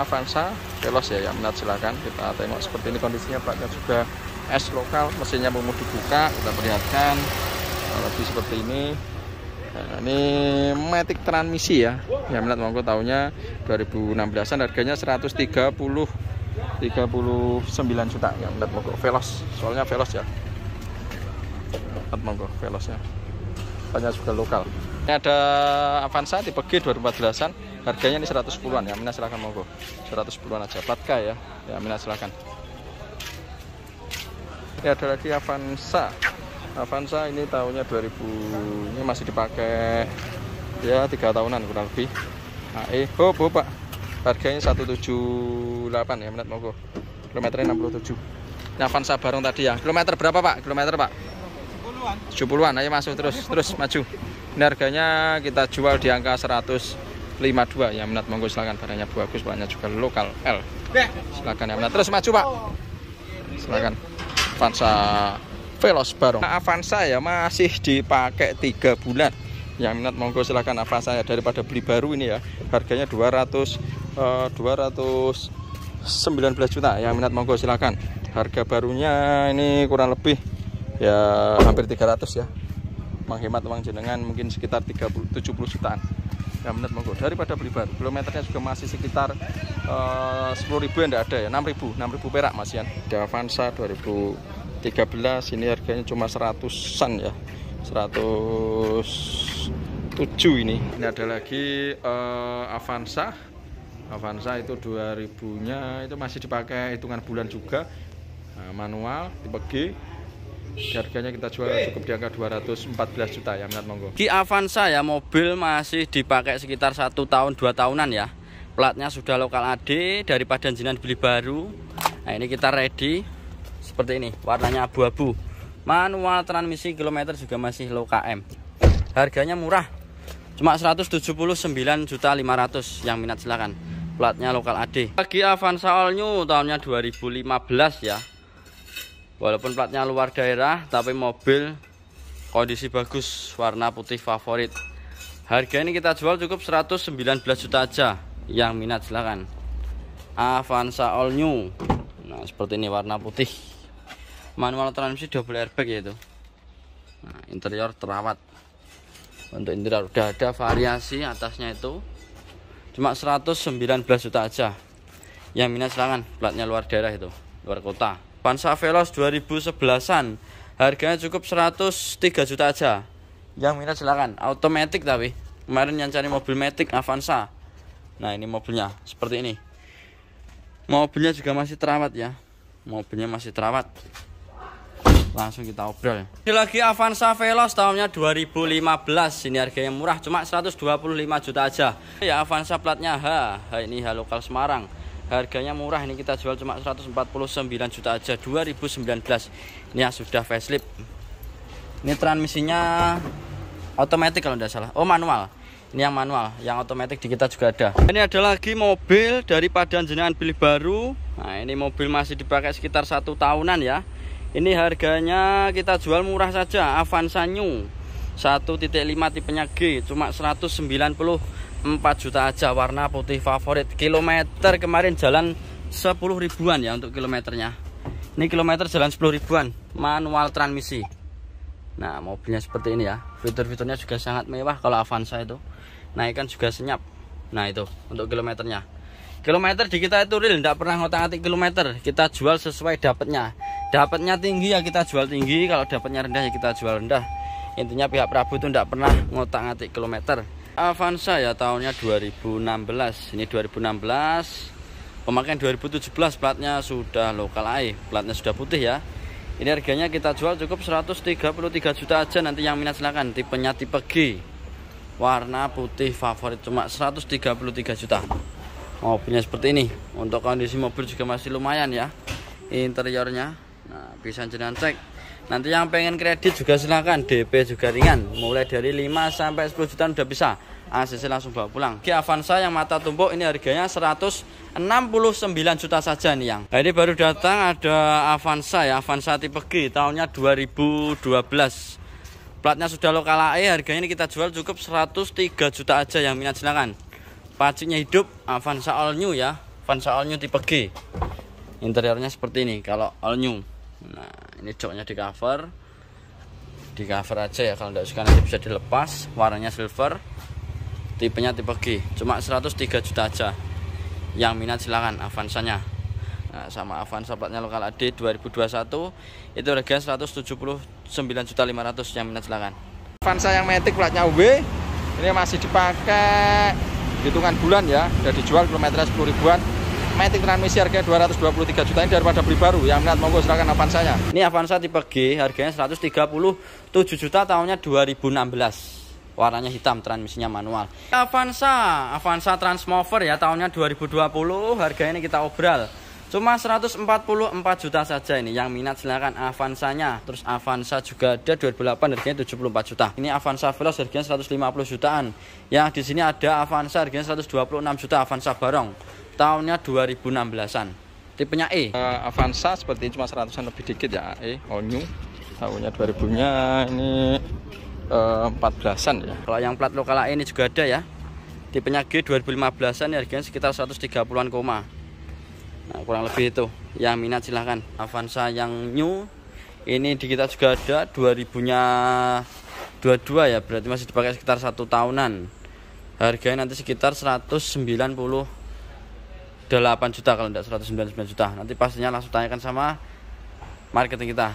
Avanza Veloz ya yang minat silahkan kita tengok seperti ini kondisinya dan juga es lokal mesinnya mau dibuka kita perlihatkan lebih seperti ini nah, ini Matic transmisi ya yang minat monggo tahunnya 2016an harganya 130 39 juta Yang minat monggo Velos soalnya Velos ya minat monggo ya. banyak juga lokal ini ada Avanza tipe G 2014an harganya ini 110-an ya Mina silahkan monggo 110-an aja plat K ya ya Mina silahkan ini ya, ada lagi Avanza Avanza ini tahunnya 2000 ini masih dipakai ya tiga tahunan kurang lebih AE nah, oh, oh pak harganya 178 ya menit monggo kilometernya 67 ini Avanza bareng tadi ya kilometer berapa pak kilometer pak 70-an 70-an ayo masuk terus terus maju ini harganya kita jual di angka 100 52 ya minat monggo silakan barangnya Bu Agus banyak juga lokal L silakan ya minat terus maju Pak silakan Avanza Velos baru nah, Avanza ya masih dipakai tiga bulan yang minat monggo silahkan Avanza ya daripada beli baru ini ya harganya 200 eh, sembilan 219 juta yang minat monggo silahkan harga barunya ini kurang lebih ya hampir 300 ya menghemat uang jenengan mungkin sekitar 30 70 jutaan ya menit monggo daripada beli baru kilometernya juga masih sekitar eh, sepuluh ribu tidak ada ya enam ribu enam ribu perak mas Yan ada Avanza 2013 ini harganya cuma seratusan ya 107 ini ini ada lagi uh, Avanza Avanza itu 2000 nya itu masih dipakai hitungan bulan juga nah, manual tipe G harganya kita jual cukup di angka 214 juta ya minat monggo Ki Avanza ya mobil masih dipakai sekitar satu tahun dua tahunan ya platnya sudah lokal AD daripada jinan beli baru nah ini kita ready seperti ini warnanya abu-abu manual transmisi kilometer juga masih low KM harganya murah cuma 179.500 yang minat silakan platnya lokal AD bagi Avanza All New tahunnya 2015 ya walaupun platnya luar daerah tapi mobil kondisi bagus warna putih favorit harga ini kita jual cukup 119 juta aja yang minat silahkan Avanza All New nah seperti ini warna putih manual transmisi double airbag ya itu. nah, interior terawat untuk interior udah ada variasi atasnya itu cuma 119 juta aja yang minat silahkan platnya luar daerah itu luar kota Pansa Veloz 2011-an. Harganya cukup 103 juta aja. Yang minat silakan. Automatic tapi. Kemarin yang cari mobil Matic Avanza. Nah, ini mobilnya seperti ini. Mobilnya juga masih terawat ya. Mobilnya masih terawat. Langsung kita obrol ya. Ini lagi Avanza Veloz tahunnya 2015. Ini harganya murah cuma 125 juta aja. Ya Avanza platnya H. H ini H lokal Semarang harganya murah ini kita jual cuma 149 juta aja 2019 ini yang sudah facelift ini transmisinya otomatis kalau tidak salah oh manual ini yang manual yang otomatis di kita juga ada ini ada lagi mobil daripada jenengan beli baru nah ini mobil masih dipakai sekitar satu tahunan ya ini harganya kita jual murah saja Avanza New 1.5 tipenya G cuma 190 4 juta aja warna putih favorit kilometer kemarin jalan 10 ribuan ya untuk kilometernya ini kilometer jalan 10 ribuan manual transmisi nah mobilnya seperti ini ya fitur-fiturnya juga sangat mewah kalau Avanza itu naikkan juga senyap nah itu untuk kilometernya kilometer di kita itu real tidak pernah ngotak-atik kilometer kita jual sesuai dapatnya dapatnya tinggi ya kita jual tinggi kalau dapatnya rendah ya kita jual rendah intinya pihak Prabu itu tidak pernah ngotak-atik kilometer Avanza ya tahunnya 2016 ini 2016 pemakaian 2017 platnya sudah lokal AI platnya sudah putih ya ini harganya kita jual cukup 133 juta aja nanti yang minat silahkan tipenya tipe G warna putih favorit cuma 133 juta mobilnya seperti ini untuk kondisi mobil juga masih lumayan ya interiornya nah bisa jenang cek nanti yang pengen kredit juga silahkan DP juga ringan mulai dari 5 sampai 10 juta udah bisa ACC langsung bawa pulang Oke Avanza yang mata tumpuk ini harganya 169 juta saja nih yang nah, ini baru datang ada Avanza ya Avanza tipe G tahunnya 2012 platnya sudah lokal AE harganya ini kita jual cukup 103 juta aja yang minat silahkan pacinya hidup Avanza All New ya Avanza All New tipe G interiornya seperti ini kalau All New nah ini joknya di cover di cover aja ya kalau nggak suka nanti bisa dilepas warnanya silver tipenya tipe G cuma 103 juta aja yang minat silahkan avansanya nah, sama Avanza platnya lokal AD 2021 itu harga juta 500 yang minat silahkan Avanza yang metik platnya W ini masih dipakai hitungan bulan ya udah dijual kilometer 10 ribuan Matic transmisi harganya 223 juta ini daripada beli baru yang minat monggo silahkan Avanza-nya ini Avanza tipe G harganya 137 juta tahunnya 2016 warnanya hitam transmisinya manual Avanza Avanza Transmover ya tahunnya 2020 harganya ini kita obral Cuma 144 juta saja ini yang minat silahkan avanza nya. Terus Avanza juga ada 28 harganya 74 juta. Ini Avanza Veloz harganya 150 jutaan. Yang di sini ada Avanza harganya 126 juta Avanza Barong. Tahunnya 2016-an. Tipenya E. Uh, Avanza seperti cuma 100-an lebih dikit ya E, all new. Tahunnya 2000-nya ini uh, eh, 14-an ya. Kalau yang plat lokal A ini juga ada ya. Tipenya G 2015-an harganya sekitar 130-an koma nah, kurang lebih itu yang minat silahkan Avanza yang new ini di kita juga ada 2000 nya 22 ya berarti masih dipakai sekitar satu tahunan harganya nanti sekitar 198 juta kalau tidak 199 juta nanti pastinya langsung tanyakan sama marketing kita